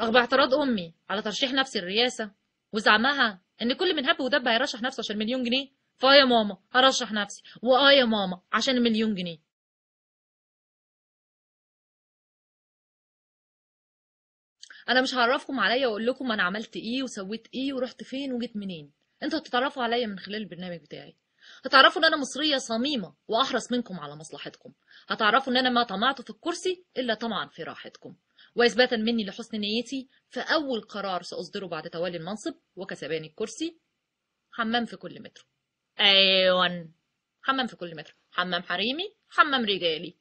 رغم اعتراض أمي على ترشيح نفسي للرئاسة وزعمها إن كل من هب ودب هيرشح نفسه عشان مليون جنيه فأه يا ماما هرشح نفسي وأه يا ماما عشان المليون جنيه أنا مش هعرفكم عليا وأقول لكم أنا عملت إيه وسويت إيه ورحت فين وجيت منين انتوا هتتعرفوا عليا من خلال البرنامج بتاعي هتعرفوا ان انا مصريه صميمه واحرص منكم على مصلحتكم هتعرفوا ان انا ما طمعت في الكرسي الا طمعا في راحتكم وإثباتا مني لحسن نيتي فأول قرار سأصدره بعد توالي المنصب وكسباني الكرسي حمام في كل متر ايون حمام في كل متر حمام حريمي حمام رجالي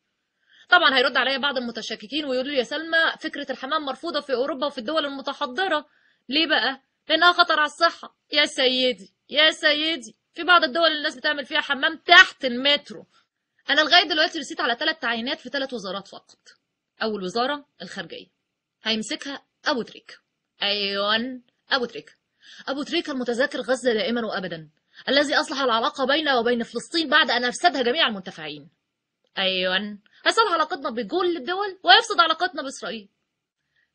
طبعا هيرد عليا بعض المتشككين ويقولوا لي يا سلمى فكرة الحمام مرفوضة في أوروبا وفي الدول المتحضرة ليه بقى؟ لأنها خطر على الصحة يا سيدي يا سيدي في بعض الدول الناس بتعمل فيها حمام تحت المترو أنا لغاية دلوقتي رسيت على ثلاث تعيينات في ثلاث وزارات فقط أو الوزارة الخارجية هيمسكها أبو تريك ايون أبو تريك أبو تريك المتذاكر غزة دائما وأبدا الذي أصلح العلاقة بينه وبين فلسطين بعد أن أفسدها جميع المنتفعين ايون هيصلح علاقتنا بكل الدول ويفسد علاقتنا بإسرائيل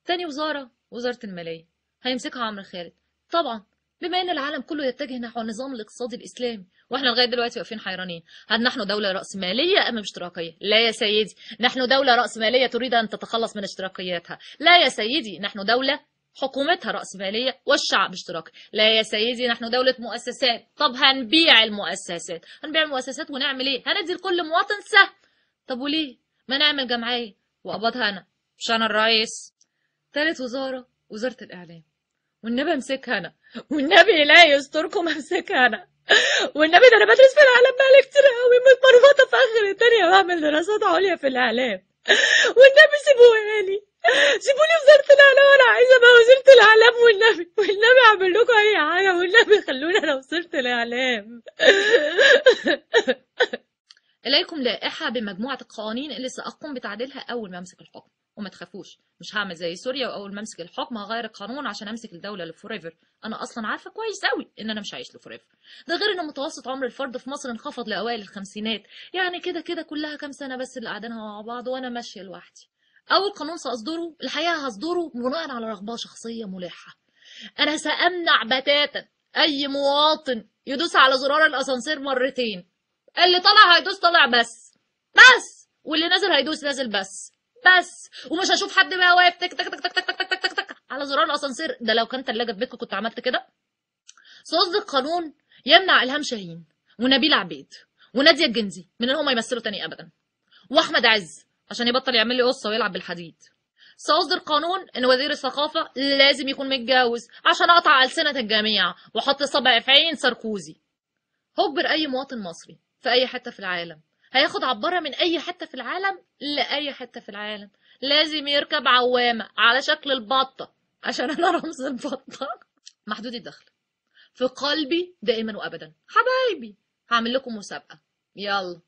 تاني وزارة وزارة المالية هيمسكها عمرو خالد طبعا بما ان العالم كله يتجه نحو النظام الاقتصادي الاسلامي واحنا لغايه دلوقتي واقفين حيرانين هل نحن دوله راسماليه ام اشتراكيه لا يا سيدي نحن دوله راسماليه تريد ان تتخلص من اشتراكياتها لا يا سيدي نحن دوله حكومتها رأسمالية والشعب اشتراكي لا يا سيدي نحن دولة مؤسسات طب هنبيع المؤسسات هنبيع المؤسسات ونعمل ايه هندي لكل مواطن سهم طب وليه ما نعمل جمعية وقبضها انا مش انا الرئيس ثالث وزارة وزارة الاعلام والنبي امسكها انا والنبي لا يستركم امسكها انا والنبي ده انا بدرس في الاعلام بقالي كتير قوي متمرمطه في اخر الدنيا بعمل دراسات عليا في الاعلام والنبي سيبوها لي سيبوني وزاره الاعلام انا عايزه بقى وزاره الاعلام والنبي والنبي اعمل لكم اي حاجه والنبي خلوني انا وزاره الاعلام اليكم لائحه بمجموعه القوانين اللي ساقوم بتعديلها اول ما امسك الحكم وما تخافوش مش هعمل زي سوريا واول ما امسك الحكم هغير القانون عشان امسك الدوله لفور ايفر انا اصلا عارفه كويس قوي ان انا مش هعيش لفور ايفر ده غير ان متوسط عمر الفرد في مصر انخفض لاوائل الخمسينات يعني كده كده كلها كام سنه بس اللي قاعدينها مع بعض وانا ماشيه لوحدي اول قانون ساصدره الحقيقه هصدره بناء على رغبه شخصيه ملحه انا سامنع بتاتا اي مواطن يدوس على زرار الاسانسير مرتين اللي طلع هيدوس طلع بس بس واللي نازل هيدوس نازل بس بس ومش هشوف حد بقى واقف تك تك تك تك تك تك تك تك تك على زرار الاسانسير ده لو كان ثلاجه في بيتكم كنت عملت كده سأصدر قانون يمنع الهام شاهين ونبيل عبيد وناديه الجنزي من ان هم يمثلوا تاني ابدا واحمد عز عشان يبطل يعمل لي قصه ويلعب بالحديد سأصدر قانون إن وزير الثقافة لازم يكون متجوز عشان أقطع ألسنة الجميع وأحط صبع في عين ساركوزي هجبر أي مواطن مصري في أي حتة في العالم هياخد عبارة من أي حتة في العالم لأي حتة في العالم لازم يركب عوامة على شكل البطة عشان أنا رمز البطة محدود الدخل في قلبي دائما وأبدا حبايبي هعمل لكم مسابقة يلا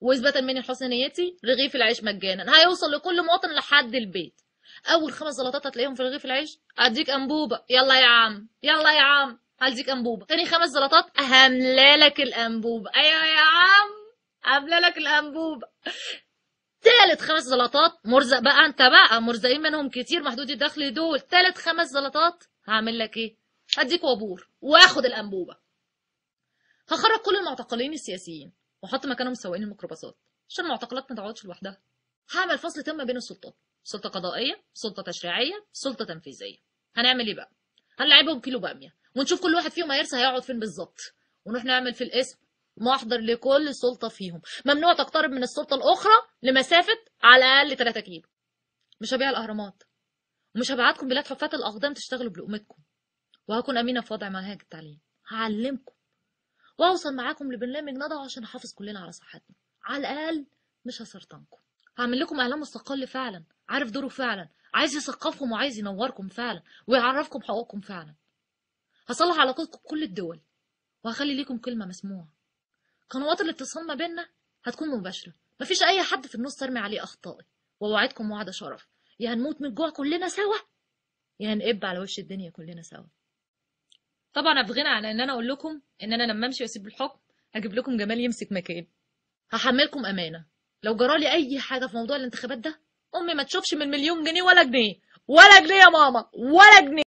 واثباتا مني حسنيتي نيتي رغيف العيش مجانا هيوصل لكل مواطن لحد البيت اول خمس زلطات هتلاقيهم في رغيف العيش اديك انبوبه يلا يا عم يلا يا عم هديك انبوبه تاني خمس زلطات أهملالك الانبوبه ايوه يا عم قابله لك الانبوبه تالت خمس زلطات مرزق بقى انت بقى مرزقين منهم كتير محدود الدخل دول تالت خمس زلطات هعمل لك ايه هديك وابور واخد الانبوبه هخرج كل المعتقلين السياسيين واحط مكانهم سواقين الميكروباصات عشان المعتقلات ما تقعدش لوحدها هعمل فصل تم بين السلطات سلطه قضائيه سلطه تشريعيه سلطه تنفيذيه هنعمل ايه بقى هنلعبهم كيلو باميه ونشوف كل واحد فيهم هيرسى هيقعد فين بالظبط ونروح نعمل في الاسم محضر لكل سلطه فيهم ممنوع تقترب من السلطه الاخرى لمسافه على الاقل 3 كيلو مش هبيع الاهرامات ومش هبعتكم بلاد حفاة الاقدام تشتغلوا بلقمتكم وهكون امينه في وضع منهج التعليم هعلمكم واوصل معاكم لبرنامج ندعو عشان نحافظ كلنا على صحتنا على الاقل مش هسرطنكم هعمل لكم اعلام مستقل فعلا عارف دوره فعلا عايز يثقفكم وعايز ينوركم فعلا ويعرفكم حقوقكم فعلا هصلح علاقتكم بكل الدول وهخلي ليكم كلمه مسموعه قنوات الاتصال ما بيننا هتكون مباشرة مفيش أي حد في النص أرمي عليه أخطائي ووعدكم وعد شرف يا هنموت من الجوع كلنا سوا يا هنقب على وش الدنيا كلنا سوا طبعا أنا غنى عن إن أنا أقول لكم إن أنا لما أمشي وأسيب الحكم هجيب لكم جمال يمسك مكاني هحملكم أمانة لو جرالي أي حاجة في موضوع الانتخابات ده أمي ما تشوفش من مليون جنيه ولا جنيه ولا جنيه يا ماما ولا جنيه